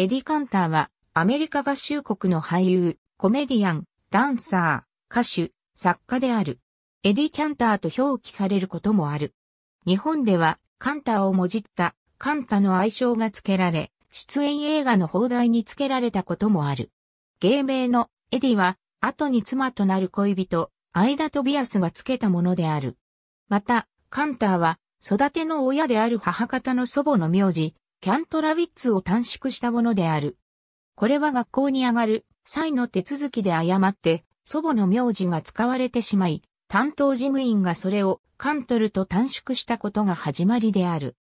エディ・カンターは、アメリカ合衆国の俳優、コメディアン、ダンサー、歌手、作家である。エディ・キャンターと表記されることもある。日本では、カンターをもじった、カンタの愛称が付けられ、出演映画の放題に付けられたこともある。芸名のエディは、後に妻となる恋人、アイダ・トビアスが付けたものである。また、カンターは、育ての親である母方の祖母の名字、キャントラウィッツを短縮したものである。これは学校に上がる際の手続きで誤って祖母の名字が使われてしまい、担当事務員がそれをカントルと短縮したことが始まりである。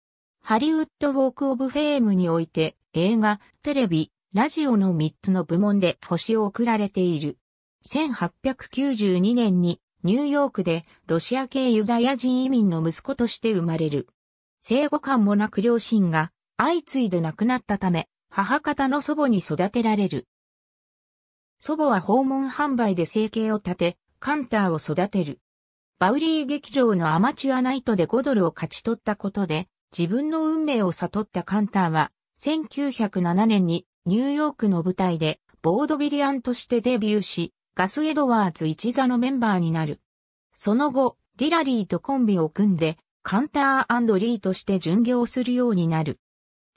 ハリウッド・ウォーク・オブ・フェームにおいて映画、テレビ、ラジオの3つの部門で星を送られている。1892年にニューヨークでロシア系ユダヤ人移民の息子として生まれる。生後間もなく両親が相次いで亡くなったため、母方の祖母に育てられる。祖母は訪問販売で生計を立て、カンターを育てる。バウリー劇場のアマチュアナイトで5ドルを勝ち取ったことで、自分の運命を悟ったカンターは、1907年にニューヨークの舞台でボードビリアンとしてデビューし、ガス・エドワーズ一座のメンバーになる。その後、ディラリーとコンビを組んで、カンターリーとして巡業するようになる。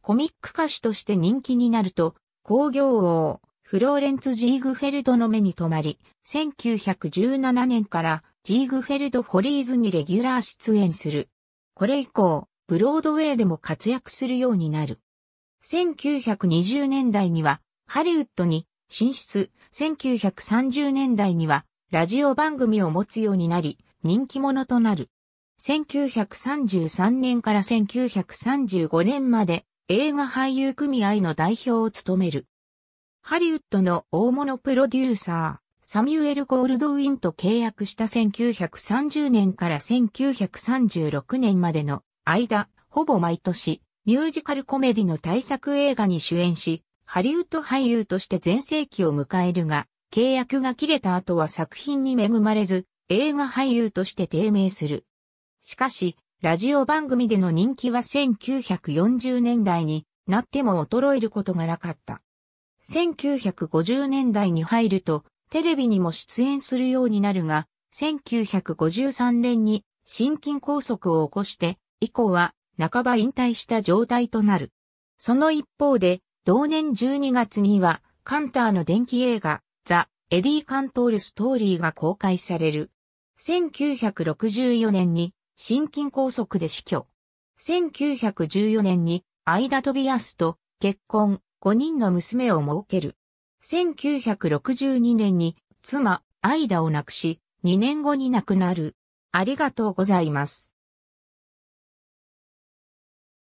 コミック歌手として人気になると、工業王、フローレンツ・ジーグフェルドの目に留まり、1917年からジーグフェルド・フォリーズにレギュラー出演する。これ以降、ブロードウェイでも活躍するようになる。1920年代には、ハリウッドに進出、1930年代には、ラジオ番組を持つようになり、人気者となる。1933年から1935年まで、映画俳優組合の代表を務める。ハリウッドの大物プロデューサー、サミュエル・ゴールドウィンと契約した1930年から1936年までの間、ほぼ毎年、ミュージカルコメディの大作映画に主演し、ハリウッド俳優として全盛期を迎えるが、契約が切れた後は作品に恵まれず、映画俳優として低迷する。しかし、ラジオ番組での人気は1940年代になっても衰えることがなかった。1950年代に入ると、テレビにも出演するようになるが、1953年に心筋梗塞を起こして、以降は半ば引退した状態となる。その一方で、同年12月には、カンターの電気映画、ザ・エディ・カントール・ストーリーが公開される。1964年に心筋梗塞で死去。1914年に、アイダ・トビアスと結婚、5人の娘を設ける。1962年に、妻、アイダを亡くし、2年後に亡くなる。ありがとうございます。